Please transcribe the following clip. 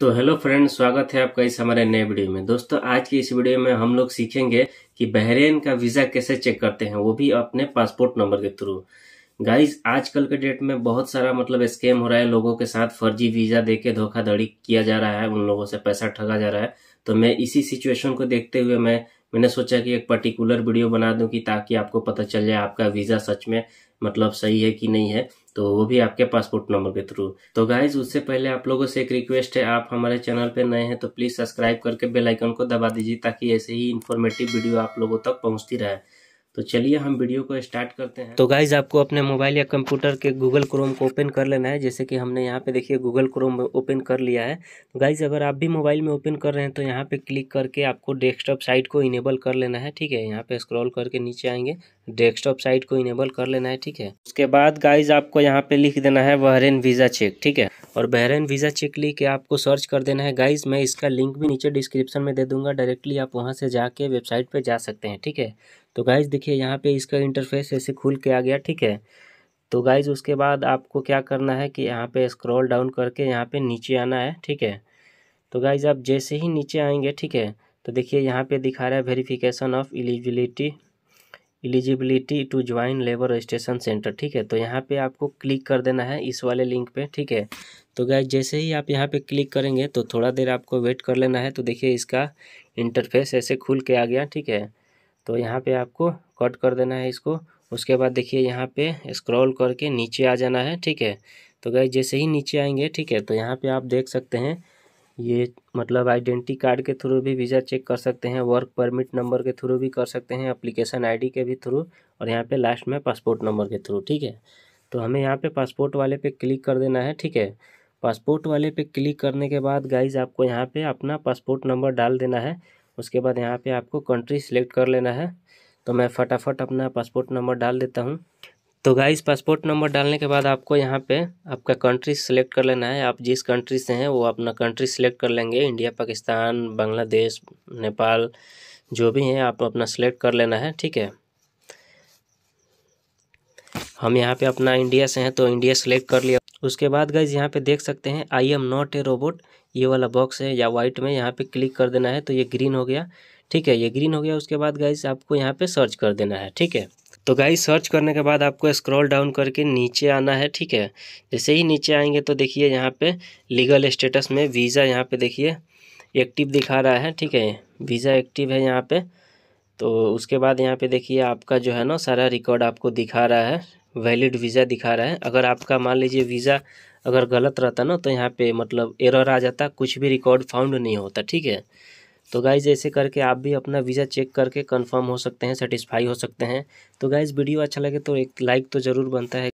तो hello friend स्वागत है आपका इस हमारे नए वीडियो में दोस्तों आज की इस वीडियो में हम लोग सीखेंगे कि बहरेन का वीज़ा कैसे चेक करते हैं वो भी अपने पासपोर्ट नंबर के थ्रू गाइस आजकल के डेट में बहुत सारा मतलब स्कैम हो रहा है लोगों के साथ फर्जी वीज़ा दे के धोखाधड़ी किया जा रहा है उन लोगों से पैसा ठगा जा रहा है तो मैं इसी सिचुएशन को देखते हुए मैं मैंने सोचा कि एक पर्टिकुलर वीडियो बना दूं कि ताकि आपको पता चल जाए आपका वीज़ा सच में मतलब सही है कि नहीं है तो वो भी आपके पासपोर्ट नंबर के थ्रू तो गाइज उससे पहले आप लोगों से एक रिक्वेस्ट है आप हमारे चैनल पे नए हैं तो प्लीज़ सब्सक्राइब करके बेल आइकन को दबा दीजिए ताकि ऐसे ही इन्फॉर्मेटिव वीडियो आप लोगों तक पहुंचती रहे तो चलिए हम वीडियो को स्टार्ट करते हैं तो गाइज आपको अपने मोबाइल या कंप्यूटर के गूगल क्रोम को ओपन कर लेना है जैसे कि हमने यहाँ पे देखिए गूगल क्रोम ओपन कर लिया है तो गाइज अगर आप भी मोबाइल में ओपन कर रहे हैं तो यहाँ पे क्लिक करके आपको डेस्कटॉप साइट को इनेबल कर लेना है ठीक है यहाँ पे स्क्रॉल करके नीचे आएंगे डेस्कटॉप साइट को इनेबल कर लेना है ठीक है उसके बाद गाइज आपको यहाँ पे लिख देना है बहरेन वीज़ा चेक ठीक है और बहरेन वीज़ा चेक लिख के आपको सर्च कर देना है गाइज मैं इसका लिंक भी नीचे डिस्क्रिप्शन में दे दूंगा डायरेक्टली आप वहाँ से जाके वेबसाइट पर जा सकते हैं ठीक है तो गाइज देखिए यहाँ पे इसका इंटरफेस ऐसे खुल के आ गया ठीक है तो गाइज उसके बाद आपको क्या करना है कि यहाँ पे स्क्रॉल डाउन करके यहाँ पे नीचे आना है ठीक है तो गाइज आप जैसे ही नीचे आएंगे ठीक है तो देखिए यहाँ पे दिखा रहा है verification of eligibility eligibility to join labour registration centre ठीक है तो यहाँ पे आपको क्लिक कर देना है इस वाले लिंक पे ठीक है तो गाय जैसे ही आप यहाँ पे क्लिक करेंगे तो थोड़ा देर आपको वेट कर लेना है तो देखिए इसका इंटरफेस ऐसे खुल के आ गया ठीक है तो यहाँ पे आपको कट कर देना है इसको उसके बाद देखिए यहाँ पे स्क्रॉल करके नीचे आ जाना है ठीक है तो गाय जैसे ही नीचे आएंगे ठीक है तो यहाँ पर आप देख सकते हैं ये मतलब आइडेंटिटी कार्ड के थ्रू भी वीज़ा चेक कर सकते हैं वर्क परमिट नंबर के थ्रू भी कर सकते हैं अप्लीकेशन आई के भी थ्रू और यहाँ पर लास्ट में पासपोर्ट नंबर के थ्रू ठीक है तो हमें यहाँ पर पासपोर्ट वाले पे क्लिक कर देना है ठीक है पासपोर्ट वाले पे क्लिक करने के बाद गाइज आपको यहाँ पे अपना पासपोर्ट नंबर डाल देना है उसके बाद यहाँ पे आपको कंट्री सिलेक्ट कर लेना है तो मैं फटाफट अपना पासपोर्ट नंबर डाल देता हूँ तो गाइस पासपोर्ट नंबर डालने के बाद आपको यहाँ पे आपका कंट्री सेलेक्ट कर लेना है आप जिस कंट्री से हैं वो अपना कंट्री सेलेक्ट कर लेंगे इंडिया पाकिस्तान बांग्लादेश नेपाल जो भी हैं आप अपना सेलेक्ट कर लेना है ठीक है हम यहाँ पे अपना इंडिया से हैं तो इंडिया सेलेक्ट कर लिया उसके बाद गाइज यहाँ पे देख सकते हैं I am not a robot ये वाला बॉक्स है या वाइट में यहाँ पे क्लिक कर देना है तो ये ग्रीन हो गया ठीक है ये ग्रीन हो गया उसके बाद गाइज आपको यहाँ पे सर्च कर देना है ठीक है तो गाइस सर्च करने के बाद आपको स्क्रॉल डाउन करके नीचे आना है ठीक है जैसे ही नीचे आएंगे तो देखिए यहाँ पे लीगल स्टेटस में वीज़ा यहाँ पे देखिए एक्टिव दिखा रहा है ठीक है वीज़ा एक्टिव है यहाँ पे तो उसके बाद यहाँ पे देखिए आपका जो है ना सारा रिकॉर्ड आपको दिखा रहा है वैलिड वीज़ा दिखा रहा है अगर आपका मान लीजिए वीज़ा अगर गलत रहता ना तो यहाँ पर मतलब एरर आ जाता कुछ भी रिकॉर्ड फाउंड नहीं होता ठीक है तो गाइज़ ऐसे करके आप भी अपना वीज़ा चेक करके कंफर्म हो सकते हैं सेटिस्फाई हो सकते हैं तो गाइज़ वीडियो अच्छा लगे तो एक लाइक तो ज़रूर बनता है